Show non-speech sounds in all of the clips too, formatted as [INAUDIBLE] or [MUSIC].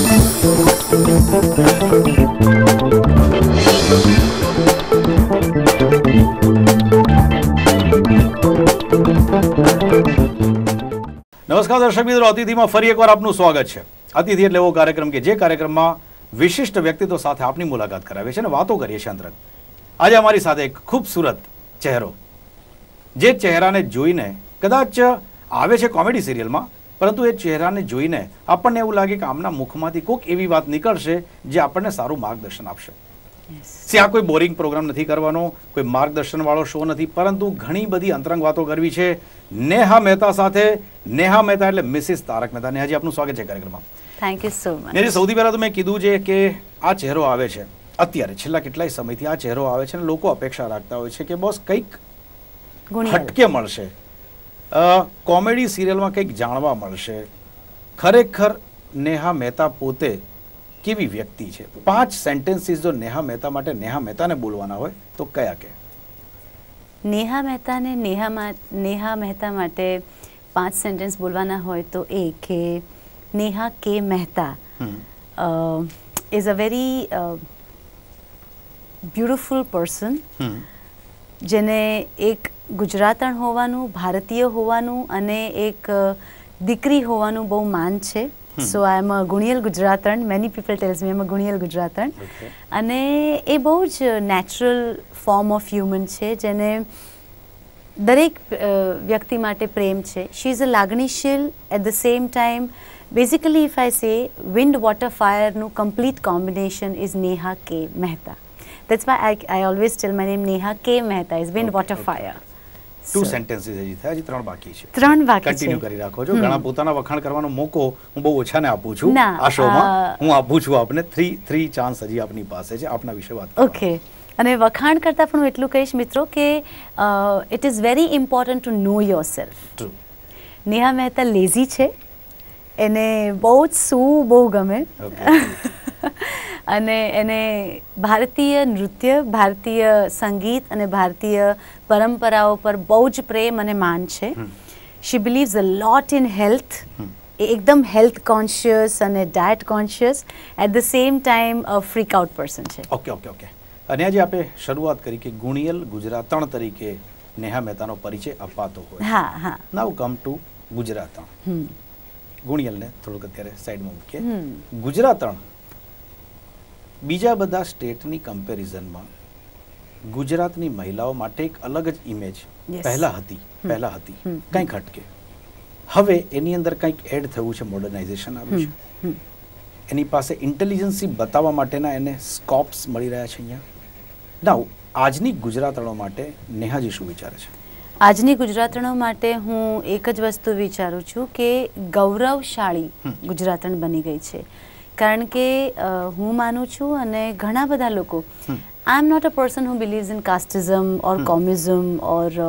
નમસ્કાર દર્શક મિત્રો અતિથિમાં ફરી એકવાર આપનું સ્વાગત છે અતિથિ એટલે એવો કાર્યક્રમ કે જે કાર્યક્રમમાં વિશિષ્ટ વ્યક્તિત્વ સાથે આપની મુલાકાત કરાવે છે અને વાતો કરીએ છીએ અંતરંગ આજે અમારી સાથે એક ખૂબસૂરત ચહેરો જે ચહેરાને જોઈને કદાચ આવે છે કોમેડી સિરિયલમાં પરંતુ એ ચહેરાને જોઈને આપણને એવું લાગે કે આમના મુખમાંથી કોઈક એવી વાત નીકળશે જે આપણને સારું માર્ગદર્શન આપશે આ કોઈ બોરિંગ પ્રોગ્રામ નથી કરવાનો કોઈ માર્ગદર્શન વાળો શો નથી પરંતુ ઘણી બધી અંતરંગ વાતો કરવી છે નેહા મહેતા સાથે નેહા મહેતા એટલે મિસિસ તારક મહેતા નેહાજી આપનું સ્વાગત છે કાર્યક્રમમાં thank you so much Neha સૌથી પહેલાં તો મેં કીધું છે કે આ ચહેરો આવે છે અત્યારે છેલ્લા કેટલાય સમયથી આ ચહેરો આવે છે અને લોકો અપેક્ષા રાખતા હોય છે કે બોસ કંઈક હટકે મળશે કોમેડી સિરિયલમાં કંઈક જાણવા મળશે ખરેખર નેહા મહેતા પોતે કેવી વ્યક્તિ છે પાંચ સેન્ટેન્સીસ જો નેહા મહેતા માટે નેહા મહેતાને બોલવાના હોય તો કયા કે નેહા મહેતાને નેહા નેહા મહેતા માટે પાંચ સેન્ટેન્સ બોલવાના હોય તો એ કે Neha K Mehta is a very beautiful person જેને એક ગુજરાતણ હોવાનું ભારતીય હોવાનું અને એક દીકરી હોવાનું બહુ માન છે સો આઈ એમ અ ગુણિયલ ગુજરાતણ many people tells me am a ગુણિયલ ગુજરાતણ અને એ બહુ જ નેચરલ ફોર્મ ઓફ હ્યુમન છે જેને દરેક વ્યક્તિ માટે પ્રેમ છે શી ઇઝ અ લાગણીશીલ at the same time basically if I say wind water ફાયરનું complete combination is Neha K Mehta that's why I I always tell my name Neha K Mehta is wind water fire two sentences હજી થયા હજી ત્રણ બાકી છે ત્રણ બાકી કન્ટિન્યુ કરી રાખો છો ઘણા પોતાના વખાણ કરવાનો મોકો હું બહુ ઓછાને આપું છું આ શોમાં હું આપું છું આપને થ્રી થ્રી ચાન્સ હજી આપની પાસે છે આપના વિશે વાત ઓકે અને વખાણ કરતા પણ હું એટલું કહીશ મિત્રો કે it is very important to know your self Neha Mehta lazy છે એને બહુ જ સૂવું બહુ ગમે [LAUGHS] અને એને ભારતીય નૃત્ય ભારતીય સંગીત અને ભારતીય પરંપરાઓ પર બહુ જ પ્રેમ અને માન છે she believes a lot in health એ એકદમ હેલ્થ કોન્શિયસ અને diet conscious at the same time a freak out person છે ઓકે ઓકે ઓકે અને આજે આપણે શરૂઆત કરી કે ગુણિયલ ગુજરાતણ તરીકે નેહા મહેતાનો પરિચય અપાતો હોય હા હા નાઉ કમ ટુ ગુજરાતણ ગુણિયલને થોડુંક અત્યારે સાઈડમાં મૂકીએ ગુજરાતણ બીજા બધા સ્ટેટની કમ્પેરિઝનમાં ગુજરાતની મહિલાઓ માટે એક અલગ જ ઇમેજ પહેલા હતી પહેલા હતી કંઈક હટકે હવે એની અંદર કંઈક એડ થયું છે મોડર્નાઇઝેશન આવ્યું છે એની પાસે ઇન્ટેલિજન્સી બતાવવા માટેના એને સ્કોપ્સ મળી રહ્યા છે અહીંયા ના આજની ગુજરાતણો માટે નેહાજી શું વિચારે છે આજની ગુજરાતણો માટે હું એક જ વસ્તુ વિચારું છું કે ગૌરવશાળી ગુજરાતણ બની ગઈ છે કારણ કે હું માનું છું અને ઘણા બધા લોકો I am not a person who believe in casteism or communism or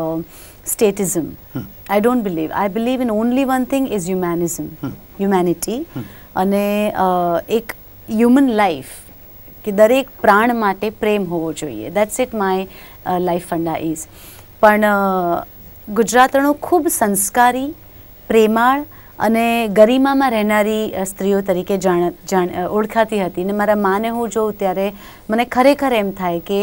statism I don't believe I believe in only one thing is humanism humanity અને એક હ્યુમન લાઈફ કે દરેક પ્રાણ માટે પ્રેમ હોવો જોઈએ that's it my life funda is પણ ગુજરાતનો ખૂબ સંસ્કારી પ્રેમાળ અને ગરિમામાં રહેનારી સ્ત્રીઓ તરીકે જાણ ઓળખાતી હતી અને મારા માને હું જોઉં ત્યારે મને ખરેખર એમ થાય કે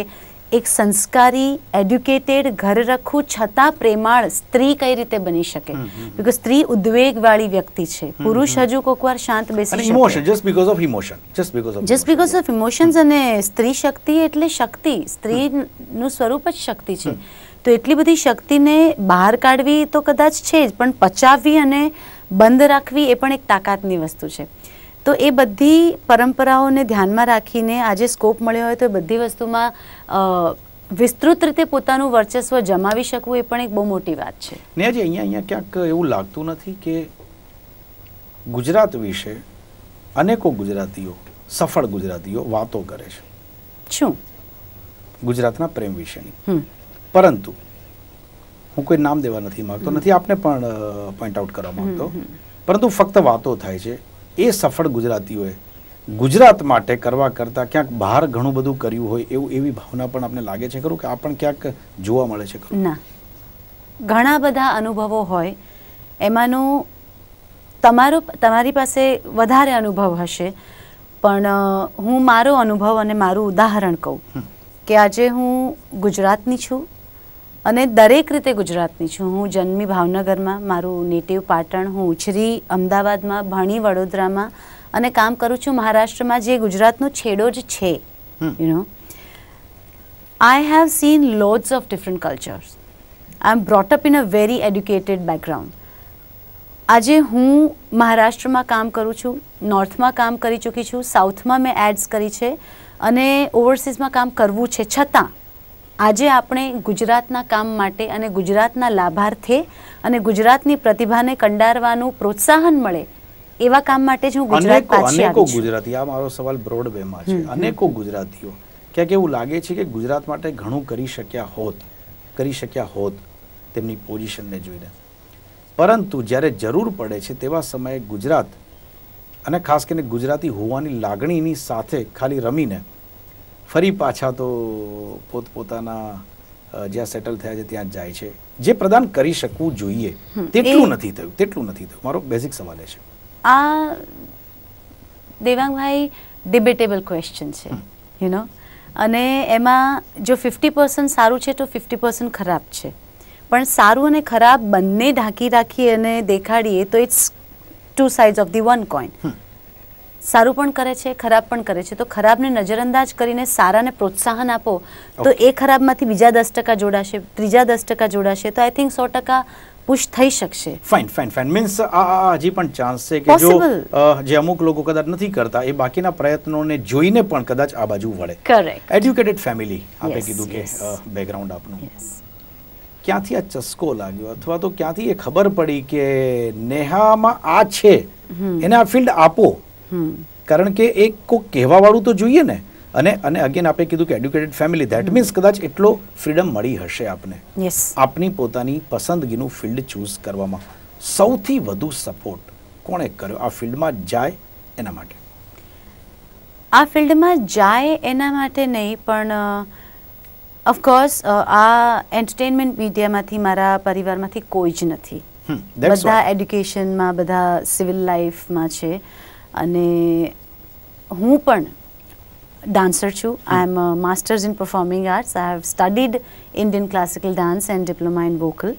એક સંસ્કારી એડ્યુકેટેડ ઘર રખું છતાં પ્રેમાળ સ્ત્રી કઈ રીતે બની શકે બિકોઝ સ્ત્રી ઉદ્વેગવાળી વ્યક્તિ છે પુરુષ હજુ વાર શાંત બેસી શકે emotion just because of emotion just because of just because of emotions અને સ્ત્રી શક્તિ એટલે શક્તિ સ્ત્રીનું સ્વરૂપ જ શક્તિ છે તો એટલી બધી શક્તિને બહાર કાઢવી તો કદાચ છે જ પણ પચાવવી અને બંધ રાખવી એ પણ એક તાકાતની વસ્તુ છે તો એ બધી પરંપરાઓને ધ્યાનમાં રાખીને આજે સ્કોપ મળ્યો હોય તો એ બધી વસ્તુમાં વિસ્તૃત રીતે પોતાનું વર્ચસ્વ જમાવી શકવું એ પણ એક બહુ મોટી વાત છે નેજી અહીંયા અહીંયા ક્યાંક એવું લાગતું નથી કે ગુજરાત વિશે અનેકો ગુજરાતીઓ સફળ ગુજરાતીઓ વાતો કરે છે શું ગુજરાતના પ્રેમ વિશેની પરંતુ હું કોઈ નામ દેવા નથી માગતો નથી આપને પણ પોઈન્ટ આઉટ કરવા માગતો પરંતુ ફક્ત વાતો થાય છે એ સફળ ગુજરાતીઓએ ગુજરાત માટે કરવા કરતાં ક્યાંક બહાર ઘણું બધું કર્યું હોય એવું એવી ભાવના પણ આપણે લાગે છે ખરું કે આ પણ ક્યાંક જોવા મળે છે ખરું ના ઘણા બધા અનુભવો હોય એમાંનો તમારો તમારી પાસે વધારે અનુભવ હશે પણ હું મારો અનુભવ અને મારું ઉદાહરણ કહું કે આજે હું ગુજરાતની છું અને દરેક રીતે ગુજરાતની છું હું જન્મી ભાવનગરમાં મારું નેટિવ પાટણ હું ઉછરી અમદાવાદમાં ભણી વડોદરામાં અને કામ કરું છું મહારાષ્ટ્રમાં જે ગુજરાતનો છેડો જ છે you know I have seen loads of different cultures I am brought up in a very educated background આજે હું મહારાષ્ટ્રમાં કામ કરું છું નોર્થમાં કામ કરી ચૂકી છું સાઉથમાં મેં એડ્સ કરી છે અને ઓવરસીઝમાં કામ કરવું છે છતાં આજે આપણે ગુજરાતના કામ માટે અને ગુજરાતના લાભાર્થે અને ગુજરાતની પ્રતિભાને કંડારવાનું પ્રોત્સાહન મળે એવા કામ માટે જ હું ગુજરાત પાછી અનેકો ગુજરાતી આ મારો સવાલ બ્રોડ વેમાં છે અનેકો ગુજરાતીઓ ક્યાંક એવું લાગે છે કે ગુજરાત માટે ઘણું કરી શક્યા હોત કરી શક્યા હોત તેમની પોઝિશનને જોઈને પરંતુ જ્યારે જરૂર પડે છે તેવા સમયે ગુજરાત અને ખાસ કરીને ગુજરાતી હોવાની લાગણીની સાથે ખાલી રમીને ફરી પાછા તો પોતપોતાના જ્યાં સેટલ થયા છે ત્યાં જાય છે જે પ્રદાન કરી શકવું જોઈએ તેટલું નથી થયું તેટલું નથી થયું મારો બેઝિક સવાલ એ છે આ દેવાંગભાઈ ડિબેટેબલ ક્વેશ્ચન છે યુ નો અને એમાં જો ફિફ્ટી પર્સન્ટ સારું છે તો ફિફ્ટી પર્સન્ટ ખરાબ છે પણ સારું અને ખરાબ બંને ઢાંકી રાખી અને દેખાડીએ તો it's two sides of the one coin સારું પણ કરે છે ખરાબ પણ કરે છે તો ખરાબને નજરઅંદાજ કરીને સારાને પ્રોત્સાહન આપો તો એ ખરાબમાંથી બીજા દસ ટકા જોડાશે ત્રીજા દસ ટકા જોડાશે તો આઈ થિંક સો ટકા પુશ થઈ શકશે ફાઇન ફાઇન ફાઇન મીન્સ આ હજી પણ ચાન્સ છે કે જો જે અમુક લોકો કદાચ નથી કરતા એ બાકીના પ્રયત્નોને જોઈને પણ કદાચ આ બાજુ વળે કરેક્ટ એજ્યુકેટેડ ફેમિલી આપણે કીધું કે બેકગ્રાઉન્ડ આપનું ક્યાંથી આ ચસ્કો લાગ્યો અથવા તો ક્યાંથી એ ખબર પડી કે નેહામાં આ છે એને આ ફિલ્ડ આપો કારણ કે એક કોઈક કહેવાવાળું તો જોઈએ ને અને અને અગેન આપણે કીધું કે એડ્યુકેટેડ ફેમિલી ધેટ મીન્સ કદાચ એટલો ફ્રીડમ મળી હશે આપને આપની પોતાની પસંદગીનું ફિલ્ડ ચૂઝ કરવામાં સૌથી વધુ સપોર્ટ કોણે કર્યો આ ફિલ્ડમાં જાય એના માટે આ ફિલ્ડમાં જાય એના માટે નહીં પણ ઓફકોર્સ આ એન્ટરટેનમેન્ટ મીડિયામાંથી મારા પરિવારમાંથી કોઈ જ નથી બધા એડ્યુકેશનમાં બધા સિવિલ લાઈફમાં છે અને હું પણ dancer chu. I'm a master's in performing arts. I have studied Indian classical dance and diploma in vocal.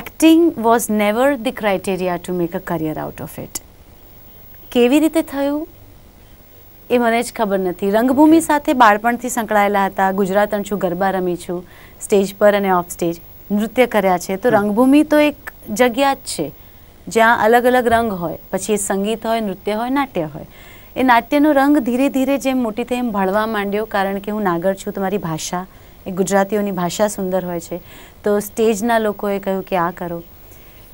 Acting was never the criteria to make a career out of it. કેવી રીતે થયું એ મને જ ખબર નથી રંગભૂમિ સાથે બાળપણથી સંકળાયેલા હતા ગુજરાત છું ગરબા રમી છું સ્ટેજ પર અને ઓફ સ્ટેજ નૃત્ય કર્યા છે તો રંગભૂમિ તો એક જગ્યા જ છે જ્યાં અલગ અલગ રંગ હોય પછી એ સંગીત હોય નૃત્ય હોય નાટ્ય હોય એ નાટ્યનો રંગ ધીરે ધીરે જેમ મોટી થઈ એમ ભળવા માંડ્યો કારણ કે હું નાગર છું તમારી ભાષા એ ગુજરાતીઓની ભાષા સુંદર હોય છે તો સ્ટેજના લોકોએ કહ્યું કે આ કરો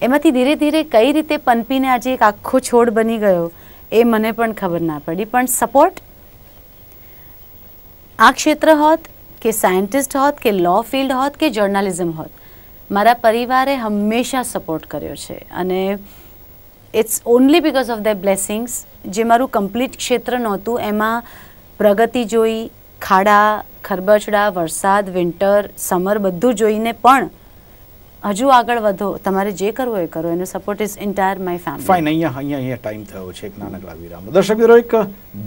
એમાંથી ધીરે ધીરે કઈ રીતે પનપીને આજે એક આખો છોડ બની ગયો એ મને પણ ખબર ના પડી પણ સપોર્ટ આ ક્ષેત્ર હોત કે સાયન્ટિસ્ટ હોત કે લો ફિલ્ડ હોત કે જર્નાલિઝમ હોત મારા પરિવારે હંમેશા સપોર્ટ કર્યો છે અને it's only because of the blessings જે મારું કમ્પ્લીટ ક્ષેત્ર નહોતું એમાં પ્રગતિ જોઈ ખાડા ખરબચડા વરસાદ વિન્ટર સમર બધું જોઈને પણ હજુ આગળ વધો તમારે જે કરવું એ કરો એનો support is entire my family fine અહીંયા અહીંયા અહીંયા ટાઈમ થયો છે એક નાનકડા વિરામ દર્શક મિત્રો એક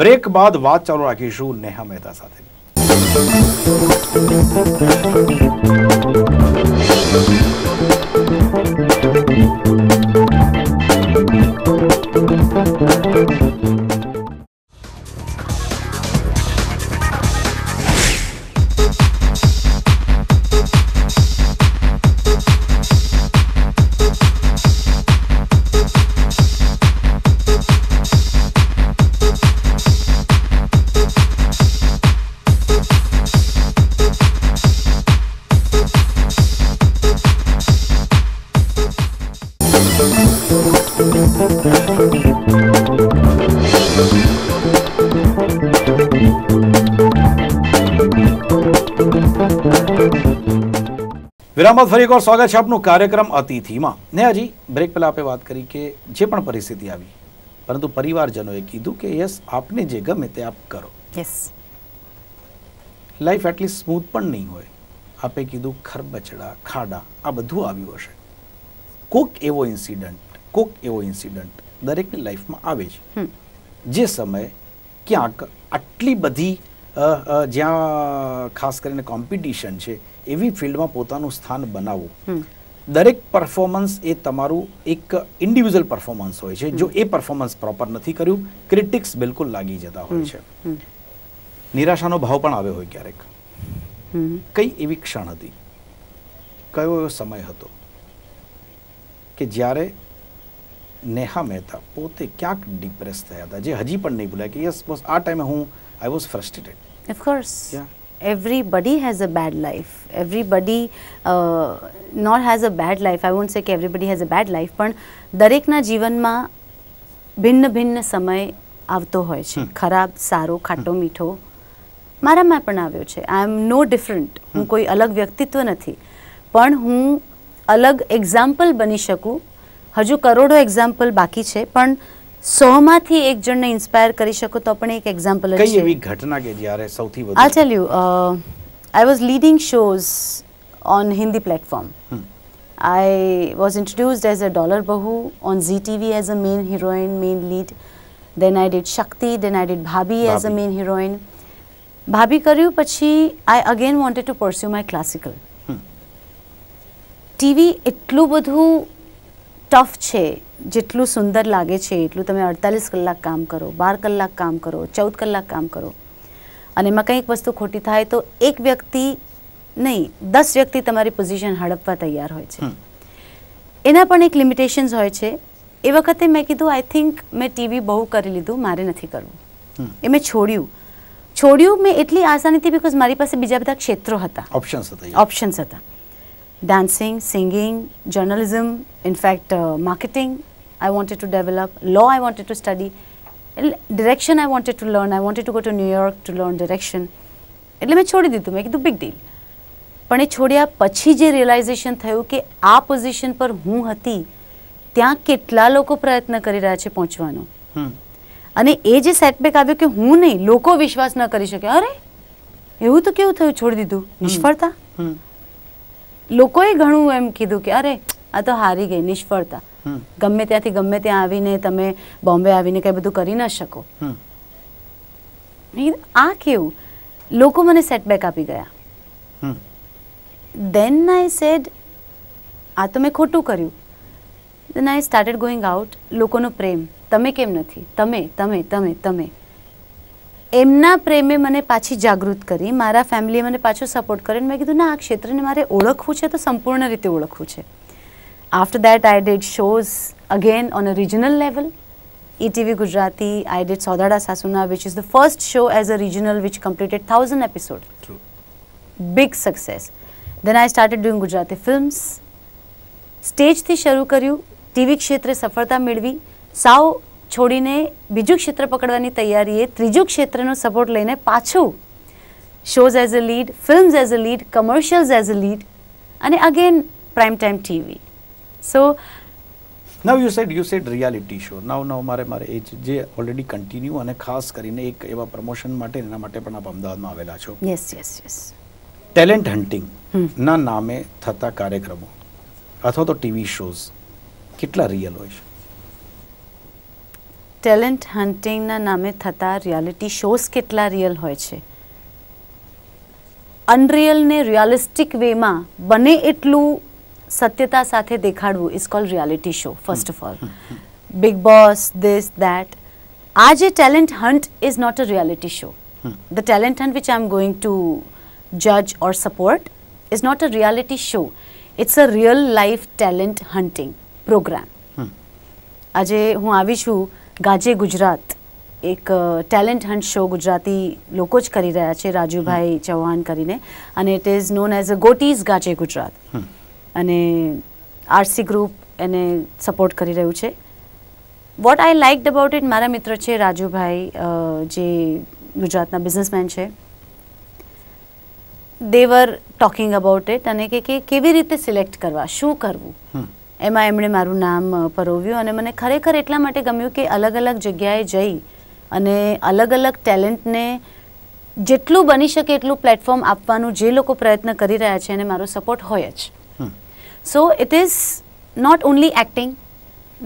બ્રેક બાદ વાત ચાલુ રાખીશું નેહા મહેતા સાથે Thank you. આરામત ફરી એકવાર સ્વાગત છે આપનું કાર્યક્રમ અતિથિમાં ને હજી બ્રેક પહેલાં આપણે વાત કરી કે જે પણ પરિસ્થિતિ આવી પરંતુ પરિવારજનોએ કીધું કે યસ આપને જે ગમે તે આપ કરો યસ લાઈફ એટલી સ્મૂથ પણ નહીં હોય આપે કીધું ખરબચડા ખાડા આ બધું આવ્યું હશે કોક એવો ઇન્સિડન્ટ કોક એવો ઇન્સિડન્ટ દરેકની લાઈફમાં આવે છે જે સમયે ક્યાંક આટલી બધી જ્યાં ખાસ કરીને કોમ્પિટિશન છે એવી ફિલ્ડમાં પોતાનું સ્થાન બનાવવું દરેક પરફોર્મન્સ એ તમારું એક ઇન્ડિવિજ્યુઅલ પરફોર્મન્સ હોય છે જો એ પરફોર્મન્સ પ્રોપર નથી કર્યું ક્રિટિક્સ બિલકુલ લાગી જતા હોય છે નિરાશાનો ભાવ પણ આવ્યો હોય ક્યારેક કઈ એવી ક્ષણ હતી કયો એવો સમય હતો કે જ્યારે નેહા મહેતા પોતે ક્યાંક ડિપ્રેસ થયા હતા જે હજી પણ નહીં ભૂલાય કે યસ બસ આ ટાઈમે હું I was frustrated of course yeah everybody has a bad life. Everybody uh, not has a bad life. I won't say કે everybody has a bad life પણ દરેકના જીવનમાં ભિન્ન ભિન્ન સમય આવતો હોય છે ખરાબ સારો ખાટો મીઠો મારામાં પણ આવ્યો છે આઈ એમ નો ડિફરન્ટ હું કોઈ અલગ વ્યક્તિત્વ નથી પણ હું અલગ એક્ઝામ્પલ બની શકું હજુ કરોડો એક્ઝામ્પલ બાકી છે પણ સોમાંથી એક જણને ઇન્સ્પાયર કરી શકો તો પણ એક એક્ઝામ્પલ કઈ એવી ઘટના કે જ્યારે સૌથી વધુ I tell you I was leading shows on Hindi platform I was introduced as a dollar bahu on ZTV as a main heroine, main lead. Then I did Shakti, then I did Bhabi, as a main heroine. Bhabi karyu pachi, I again wanted to pursue my classical. TV એટલું બધું tough છે જેટલું સુંદર લાગે છે એટલું તમે અડતાલીસ કલાક કામ કરો બાર કલાક કામ કરો ચૌદ કલાક કામ કરો અને એમાં કંઈક વસ્તુ ખોટી થાય તો એક વ્યક્તિ નહીં દસ વ્યક્તિ તમારી પોઝિશન હડપવા તૈયાર હોય છે એના પણ એક લિમિટેશન્સ હોય છે એ વખતે મેં કીધું આઈ થિંક મેં ટીવી બહુ કરી લીધું મારે નથી કરવું એ મેં છોડ્યું છોડ્યું મેં એટલી આસાનીથી બિકોઝ મારી પાસે બીજા બધા ક્ષેત્રો હતા ઓપ્શન્સ હતા ઓપ્શન્સ હતા dancing singing journalism in fact marketing I wanted to develop, law I wanted to study, direction I wanted to learn, I wanted to go to New York to learn direction. એટલે મેં છોડી દીધું મેં કીધું big deal પણ એ છોડ્યા પછી જે રિયલાઇઝેશન થયું કે આ પોઝિશન પર હું હતી ત્યાં કેટલા લોકો પ્રયત્ન કરી રહ્યા છે પહોંચવાનો અને એ જે સેટબેક આવ્યો કે હું નહીં લોકો વિશ્વાસ ન કરી શકે અરે એવું તો કેવું થયું છોડી દીધું નિષ્ફળતા લોકોએ ઘણું એમ કીધું કે અરે આ તો હારી ગઈ નિષ્ફળતા ગમે ત્યાંથી ગમે ત્યાં આવીને તમે બોમ્બે આવીને કંઈ બધું કરી ન શકો આ કેવું લોકો મને સેટબેક આપી ગયા દેન આઈ સેડ આ તો મેં ખોટું કર્યું then I started going out લોકોનો પ્રેમ તમે કેમ નથી તમે તમે તમે તમે એમના પ્રેમે મને પાછી જાગૃત કરી મારા ફેમિલીએ મને પાછો સપોર્ટ કર્યો મેં કીધું ના આ ક્ષેત્રને મારે ઓળખવું છે તો સંપૂર્ણ રીતે ઓળખવું છે After that, I did shows again on a regional level. ETV Gujarati, I did Saudada Sasuna, which is the first show as a regional which completed 1000 episodes. True. Big success. Then I started doing Gujarati films. સ્ટેજથી શરૂ કર્યું TV ક્ષેત્રે સફળતા midvi sao છોડીને બીજું ક્ષેત્ર પકડવાની તૈયારીએ ત્રીજું ક્ષેત્રનો સપોર્ટ લઈને પાછું shows as a lead films as a lead commercials as a lead અને again prime time TV so now you said you said reality show Now now મારે મારે એ જે ઓલરેડી કન્ટિન્યુ અને ખાસ કરીને એક એવા પ્રમોશન માટે એના માટે પણ આપ અમદાવાદમાં આવેલા છો yes yes yes talent hunting ના નામે થતા કાર્યક્રમો અથવા તો ટીવી શોઝ કેટલા રિયલ હોય છે ટેલેન્ટ હન્ટિંગના નામે થતા રિયાલિટી શોઝ કેટલા રિયલ હોય છે અનરિયલને રિયાલિસ્ટિક વેમાં બને એટલું સત્યતા સાથે દેખાડવું is called reality show first of all Bigg Boss this that આ જે talent hunt is not a reality show the talent hunt which I am going to judge or support is not a reality show it's a real life talent hunting program આજે હું આવી છું ગાજે ગુજરાત એક talent hunt show Gujarati લોકો જ કરી રહ્યા છે રાજુભાઈ ચૌહાણ કરીને અને it is known as a ગોટીઝ ગાજે ગુજરાત અને આરસી ગ્રુપ એને સપોર્ટ કરી રહ્યું છે what I liked about it મારા મિત્ર છે રાજુભાઈ જે ગુજરાતના બિઝનેસમેન છે દેવર ટોકિંગ અબાઉટ ઇટ અને કે કેવી રીતે સિલેક્ટ કરવા શું કરવું એમાં એમણે મારું નામ પરોવ્યું અને મને ખરેખર એટલા માટે ગમ્યું કે અલગ અલગ જગ્યાએ જઈ અને અલગ અલગ ટેલેન્ટને જેટલું બની શકે એટલું પ્લેટફોર્મ આપવાનું જે લોકો પ્રયત્ન કરી રહ્યા છે એને મારો સપોર્ટ હોય જ so it is not only acting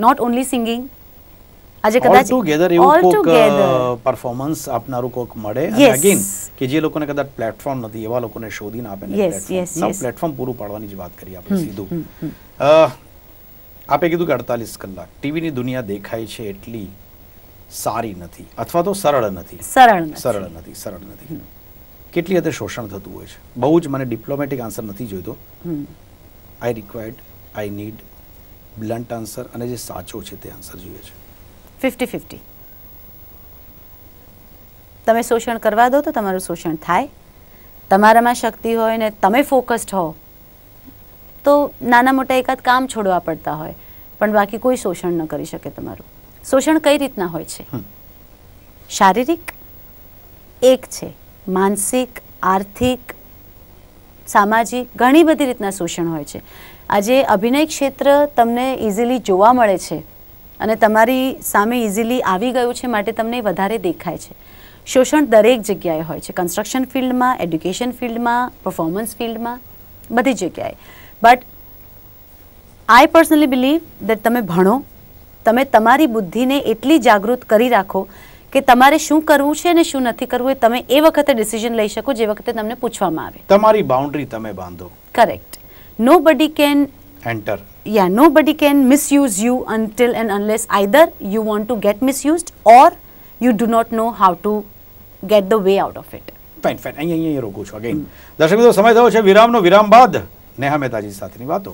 not only singing આજે કદાચ ટુગેધર એવું કોક પરફોર્મન્સ આપનારું કોક મળે અગેન કે જે લોકોને કદાચ પ્લેટફોર્મ નથી એવા લોકોને શોધીને આપે ને પ્લેટફોર્મ પ્લેટફોર્મ પૂરું પાડવાની જ વાત કરી આપણે સીધું આપે કીધું કે અડતાલીસ કલાક ટીવીની દુનિયા દેખાય છે એટલી સારી નથી અથવા તો સરળ નથી સરળ સરળ નથી સરળ નથી કેટલી હદે શોષણ થતું હોય છે બહુ જ મને ડિપ્લોમેટિક આન્સર નથી જોઈતો I required I need blunt answer અને જે સાચો છે તે આન્સર જોઈએ છે ફિફ્ટી ફિફ્ટી તમે શોષણ કરવા દો તો તમારું શોષણ થાય તમારામાં શક્તિ હોય ને તમે ફોકસ્ડ હો તો નાના મોટા એકાદ કામ છોડવા પડતા હોય પણ બાકી કોઈ શોષણ ન કરી શકે તમારું શોષણ કઈ રીતના હોય છે શારીરિક એક છે માનસિક આર્થિક સામાજિક ઘણી બધી રીતના શોષણ હોય છે આજે અભિનય ક્ષેત્ર તમને ઇઝીલી જોવા મળે છે અને તમારી સામે ઇઝીલી આવી ગયું છે માટે તમને વધારે દેખાય છે શોષણ દરેક જગ્યાએ હોય છે કન્સ્ટ્રક્શન ફિલ્ડમાં એડ્યુકેશન ફિલ્ડમાં પરફોર્મન્સ ફિલ્ડમાં બધી જગ્યાએ but I personally believe that તમે ભણો તમે તમારી બુદ્ધિને એટલી જાગૃત કરી રાખો કે તમારે શું કરવું છે અને શું નથી કરવું એ તમે એ વખતે ડિસિઝન લઈ શકો જે વખતે તમને પૂછવામાં આવે તમારી બાઉન્ડ્રી તમે બાંધો correct nobody can enter yeah nobody can misuse you until and unless either you want to get misused or you do not know how to get the way out of it fine fine અહીંયા અહીંયા રોકું છું again દર્શક મિત્રો સમય થયો છે વિરામનો વિરામ બાદ નેહા મહેતાજી સાથેની વાતો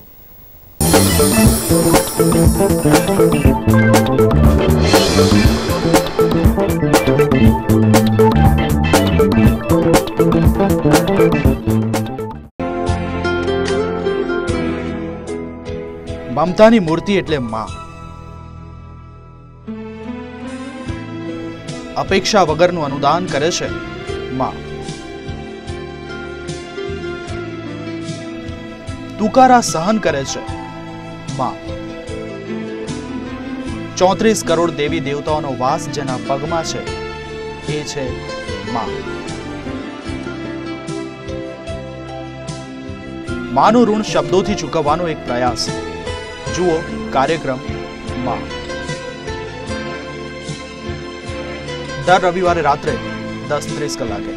મમતાની મૂર્તિ એટલે માં અપેક્ષા વગરનું અનુદાન કરે છે માં તુકારા સહન કરે છે માં ચોત્રીસ કરોડ દેવી દેવતાઓનો વાસ જેના પગમાં છે એ છે માં માનું ઋણ શબ્દોથી ચૂકવવાનો એક પ્રયાસ જુઓ કાર્યક્રમ માં દર રવિવારે રાત્રે દસ ત્રીસ કલાકે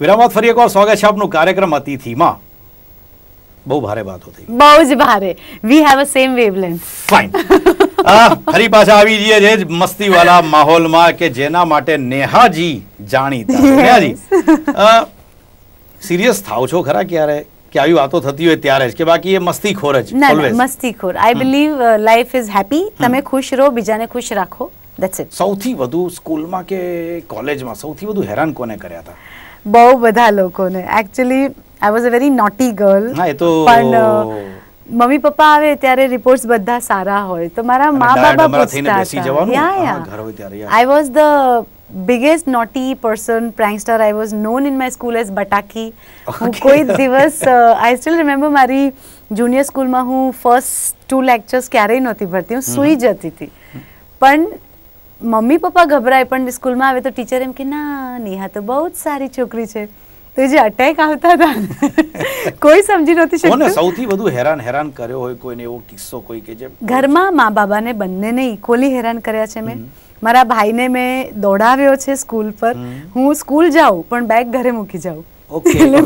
વિરામત ફરી એકવાર સ્વાગત છે આપનું કાર્યક્રમ અતિથિમાં બહુ ભારે વાતો થઈ બહુ જ ભારે we have a same wavelength fine ફરી પાછા આવી જઈએ જે મસ્તી વાળા માહોલમાં કે જેના માટે નેહાજી જાણીતા નેહાજી સિરિયસ થાવ છો ખરા ક્યારે કે આવી વાતો થતી હોય ત્યારે જ કે બાકી એ મસ્તીખોર જ ના મસ્તીખોર I believe life is happy તમે ખુશ રહો બીજાને ખુશ રાખો ધેટ્સ ઇટ સૌથી વધુ સ્કૂલમાં કે કોલેજમાં સૌથી વધુ હેરાન કોને કર્યા હતા બહુ બધા લોકોને actually I was a very naughty girl હા એ તો પણ મમ્મી પપ્પા આવે ત્યારે રિપોર્ટ્સ બધા સારા હોય તો મારા મા બાપા પૂછતા I was the biggest naughty person prankster I was known in my school as બટાકી હું કોઈ દિવસ આઈ સ્ટીલ રિમેમ્બર મારી જુનિયર સ્કૂલમાં હું ફર્સ્ટ ટુ લેક્ચર્સ ક્યારેય નહોતી ભરતી હું સૂઈ જતી હતી પણ મમ્મી પપ્પા ગભરાય પણ સ્કૂલમાં આવે તો ટીચર એમ કે ના નેહા તો બહુ જ સારી છોકરી છે તો જે અટેક આવતા હતા કોઈ સમજી નહોતી શકતું સૌથી વધુ હેરાન હેરાન કર્યો હોય કોઈને એવો કિસ્સો કોઈ કે જે ઘરમાં મા બાબાને બંનેને ઇકોલી હેરાન કર્યા છે મેં મારા ભાઈને મેં દોડાવ્યો છે સ્કૂલ પર હું સ્કૂલ જાઉં પણ બેગ ઘરે મૂકી જાઉં એટલે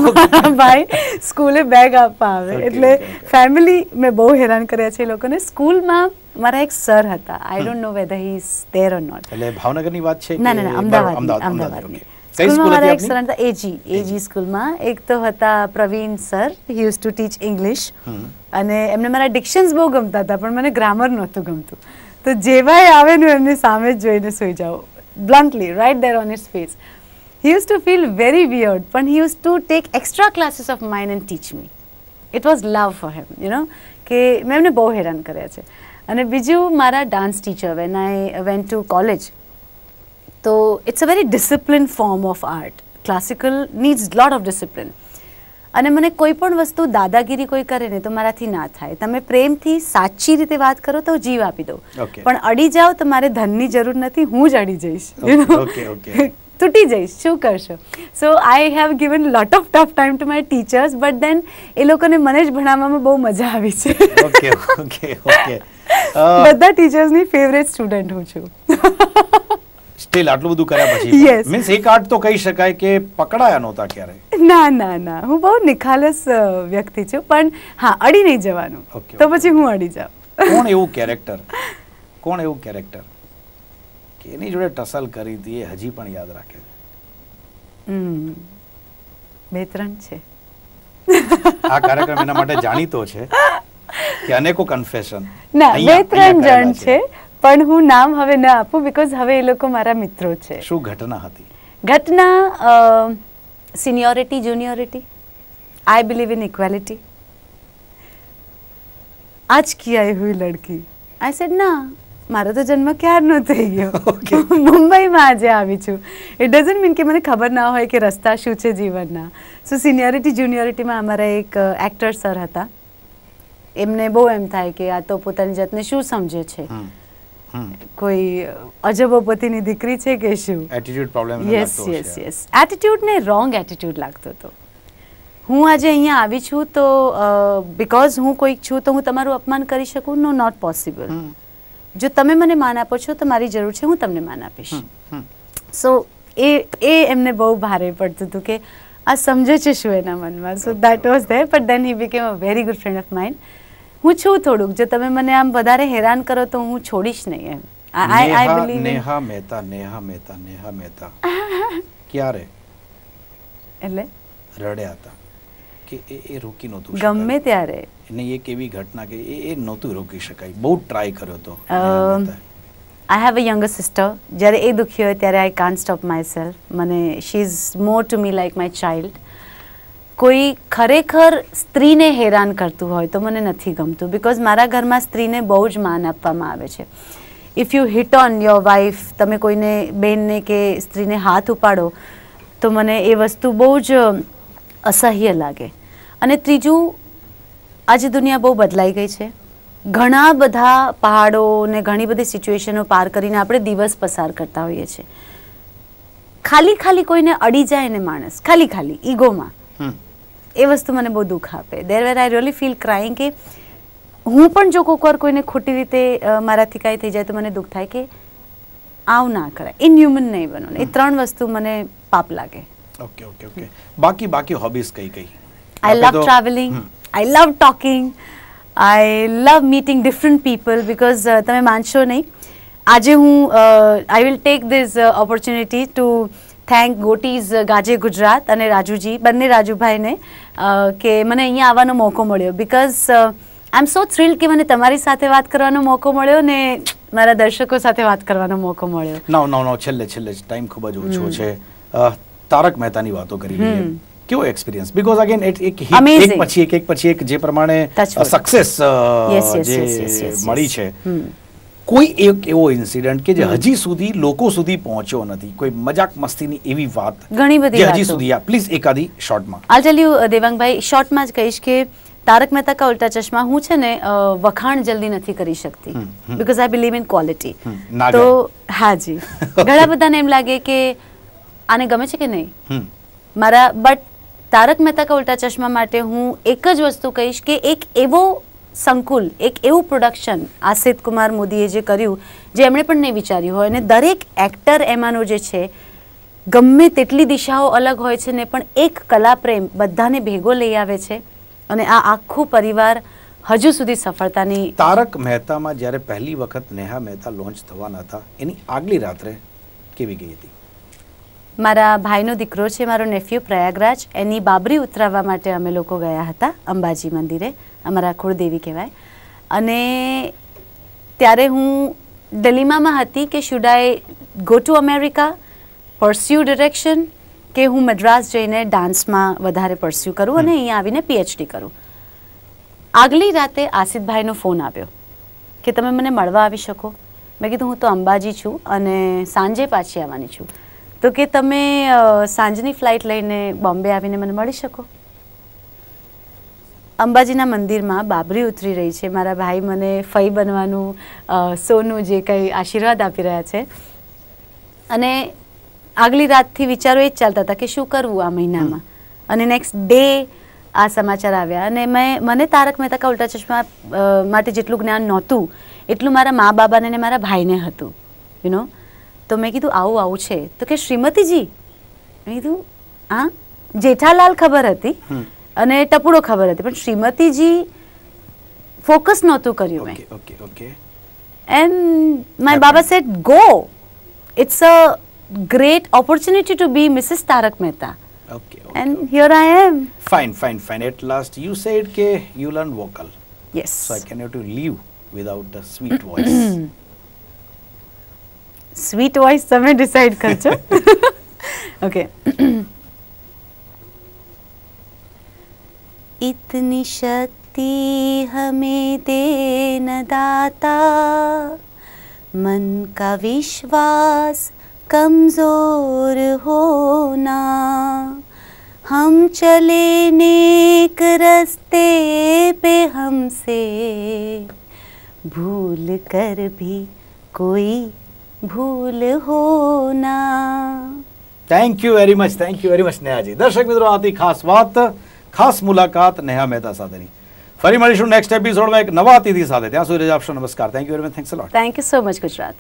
ભાઈ સ્કૂલે બેગ આપવા આવે એટલે ફેમિલી મેં બહુ હેરાન કર્યા છે એ લોકોને સ્કૂલમાં મારા એક સર હતા I don't know whether he is there or not એટલે ભાવનગરની વાત છે ના ના અમદાવાદ અમદાવાદની સ્કૂલમાં એક સર હતા એજી એજી સ્કૂલમાં એક તો હતા Praveen sir he use to teach English અને એમને મારા ડિક્શન્સ બહુ ગમતા હતા પણ મને ગ્રામર નહોતું ગમતું તો જેવાય આવે ને એમની સામે જ જોઈને સુઈ જાઓ bluntly right there on it face he use to feel very weird પણ he use to take extra classes of mine and teach me it was love for him you know કે મેં એમને બહુ હેરાન કર્યા છે અને બીજું મારા dance teacher when I went to college તો it's a very discipline form of art classical needs lot of discipline અને મને કોઈ પણ વસ્તુ દાદાગીરી કોઈ કરે ને તો મારાથી ના થાય તમે પ્રેમથી સાચી રીતે વાત કરો તો જીવ આપી દો પણ અડી જાઓ તો મારે ધનની જરૂર નથી હું જ અડી જઈશ [LAUGHS] તૂટી જઈશ શું કરશો so I have given lot of tough time to my teachers but then એ લોકોને મને જ ભણાવવામાં બહુ મજા આવી છે ઓકે ઓકે [LAUGHS] બધા ટીચર્સની ફેવરેટ સ્ટુડન્ટ હું છું [LAUGHS] સ્ટીલ આટલું બધું કર્યા પછી મીન્સ એક આર્ટ તો કહી શકાય કે પકડાયા નહોતા ક્યારે ના ના ના હું બહુ નિખાલસ વ્યક્તિ છું પણ હા અડી નહીં જવાનું તો પછી હું અડી જાઉં કોણ એવું કેરેક્ટર [LAUGHS] કોણ એવું કેરેક્ટર કે એની જોડે ટસલ કરી હતી એ હજી પણ યાદ રાખે છે બે ત્રણ છે આ કાર્યક્રમ એના માટે જાણીતો છે કે અનેકો કન્ફેશન ના બે ત્રણ જણ છે પણ હું નામ હવે ન આપું બિકોઝ હવે એ લોકો મારા મિત્રો છે શું ઘટના હતી ઘટના seniority juniority I believe in equality આજ કી આઈ હુઈ લડકી આઈ સેડ ના મારો તો જન્મ ક્યારનો થઈ ગયો [LAUGHS] મુંબઈમાં આજે આવી છું ઇટ ડઝન્ટ મીન કે મને ખબર ના હોય કે રસ્તા શું છે જીવનના સો સિનિયોરિટી જુનિયોરિટીમાં અમારા એક એક્ટર સર હતા એમને બહુ એમ થાય કે આ તો પોતાની જાતને શું સમજે છે કોઈ અજબોપતિની દીકરી છે કે શું attitude problem yes yes yes attitude ને રોંગ એટીટ્યુડ લાગતો હતો હું આજે અહીંયા આવી છું તો બિકોઝ હું કોઈક છું તો હું તમારું અપમાન કરી શકું નો નોટ પોસિબલ જો તમે મને માન આપો છો તો મારી જરૂર છે હું તમને માન આપીશ સો એ એ એમને બહુ ભારે પડતું હતું કે આ સમજે છે શું એના મનમાં so that was there but then he became a very good friend of mine હું છું થોડુંક જો તમે મને આમ વધારે હેરાન કરો તો હું છોડીશ નહીં એમ I I believe Neha Mehta Neha Mehta Neha Mehta ક્યારે એટલે રડ્યા હતા કે એ એ રોકી નહોતું ગમે ત્યારે એને એક એવી ઘટના કે એ એ નહોતું રોકી શકાય બહુ ટ્રાય કર્યો તો I have a younger sister જ્યારે એ દુખ્યો હોય ત્યારે આઈ કાન સ્ટોપ માય સેલ્ફ મને she is more to me like my child કોઈ ખરેખર સ્ત્રીને હેરાન કરતું હોય તો મને નથી ગમતું બિકોઝ મારા ઘરમાં સ્ત્રીને બહુ જ માન આપવામાં આવે છે if you hit on your wife તમે કોઈને બેનને કે સ્ત્રીને હાથ ઉપાડો તો મને એ વસ્તુ બહુ જ અસહ્ય લાગે અને ત્રીજું આજે દુનિયા બહુ બદલાઈ ગઈ છે ઘણા બધા પહાડો ને ઘણી બધી સિચ્યુએશનો પાર કરીને આપણે દિવસ પસાર કરતા હોઈએ છીએ ખાલી ખાલી કોઈને અડી જાય ને માણસ ખાલી ખાલી ઈગોમાં એ વસ્તુ મને બહુ દુઃખ આપે દેર વેર આઈ રિયલી ફીલ ક્રાઈંગ કે હું પણ જો કોઈક વાર કોઈને ખોટી રીતે મારાથી કાંઈ થઈ જાય તો મને દુઃખ થાય કે આવું ના કરાય ઇનહ્યુમન નહીં બનો એ ત્રણ વસ્તુ મને પાપ લાગે ઓકે ઓકે ઓકે બાકી બાકી હોબીઝ કઈ કઈ I love travelling I love talking I love meeting different people because તમે માનશો નહીં આજે હું I will take this opportunity to thank ગોટીઝ ગાજે ગુજરાત અને રાજુજી બંને રાજુભાઈને કે મને અહીંયા આવવાનો મોકો મળ્યો because I M so thrill કે મને તમારી સાથે વાત કરવાનો મોકો મળ્યો ને મારા દર્શકો સાથે વાત કરવાનો મોકો મળ્યો નો નો નો છેલ્લે છેલ્લે ટાઈમ ખૂબ જ ઓછો છે તારક મહેતાની વાતો કરી કેવો એક્સપિરિયન્સ બિકોઝ અગેન એક એક પછી એક એક પછી એક જે પ્રમાણે સક્સેસ જે મળી છે કોઈ એક એવો ઇન્સિડન્ટ કે જે હજી સુધી લોકો સુધી પહોંચ્યો નથી કોઈ મજાક મસ્તીની એવી વાત ઘણી બધી હજી સુધી આ પ્લીઝ એકાદી શોર્ટમાં આઈ ટેલ દેવાંગભાઈ શોર્ટમાં જ કહીશ કે તારક મહેતા કા ઉલ્ટા ચશ્મા હું છે ને વખાણ જલ્દી નથી કરી શકતી because I believe in quality તો હાજી [LAUGHS] ઘણા બધાને એમ લાગે કે આને ગમે છે કે નહીં મારા બટ તારક મહેતા કા ઉલ્ટા ચશ્મા માટે હું એક જ વસ્તુ કહીશ કે એક એવો સંકુલ એક એવું પ્રોડક્શન આસિત કુમાર મોદીએ જે કર્યું જે એમણે પણ નહીં વિચાર્યું હોય અને દરેક એક્ટર એમાંનો જે છે ગમે તેટલી દિશાઓ અલગ હોય છે ને પણ એક કલા પ્રેમ બધાને ભેગો લઈ આવે છે અને આ આખું પરિવાર હજુ સુધી સફળતાની તારક મહેતામાં જ્યારે પહેલી વખત નેહા મહેતા લોન્ચ થવાના હતા એની આગલી રાત્રે કેવી ગઈ હતી મારા ભાઈનો દીકરો છે મારો નેફ્યુ પ્રયાગરાજ એની બાબરી ઉતરાવવા માટે અમે લોકો ગયા હતા અંબાજી મંદિરે અમારા કુળદેવી કહેવાય અને ત્યારે હું ડલિમામાં હતી કે should I go to America pursue direction કે હું મદ્રાસ જઈને ડાન્સમાં વધારે પરસ્યુ કરું અને અહીંયા આવીને પીએચડી કરું આગલી રાતે આસિદભાઈનો ફોન આવ્યો કે તમે મને મળવા આવી શકો મેં કીધું હું તો અંબાજી છું અને સાંજે પાછી આવવાની છું તો કે તમે સાંજની ફ્લાઇટ લઈને બોમ્બે આવીને મને મળી શકો અંબાજીના મંદિરમાં બાબરી ઉતરી રહી છે મારા ભાઈ મને ફઈ બનવાનું સોનું જે કંઈ આશીર્વાદ આપી રહ્યા છે અને આગલી રાતથી વિચારો એ જ ચાલતા હતા કે શું કરવું આ મહિનામાં અને નેક્સ્ટ ડે આ સમાચાર આવ્યા અને મેં મને તારક મહેતા કા ઉલ્ટા ચશ્મા માટે જેટલું જ્ઞાન નહોતું એટલું મારા મા બાબાને અને મારા ભાઈને હતું યુ નો તો મેં કીધું આવું આવું છે તો કે શ્રીમતીજી મેં કીધું આ જેઠાલાલ ખબર હતી અને ટપુડો ખબર હતી પણ શ્રીમતીજી ફોકસ નહોતું કર્યું મેં ઓકે ઓકે એન્ડ માય બાબા said go it's a great opportunity to be Mrs Tarak Mehta Okay, okay, and okay. here I am. Fine, fine, fine. At last, you said ke you learn vocal. Yes. So I cannot live without the sweet voice. sweet voice, તમે decide કરજો. okay. इतनी शक्ति हमें दे न दाता मन का विश्वास कमज़ोर होना हम चले नेक रस्ते पे हमसे भूल कर भी कोई भूल होना thank you very much thank you very much Neha ji दर्शक मित्रों आती खास बात खास मुलाकात नेहा मेहता साधनी फरी मरीश नेक्स्ट एपिसोड में एक नवा अतिथि साधे थे सूर्य आप नमस्कार thank you very much thanks thank you so much Gujarat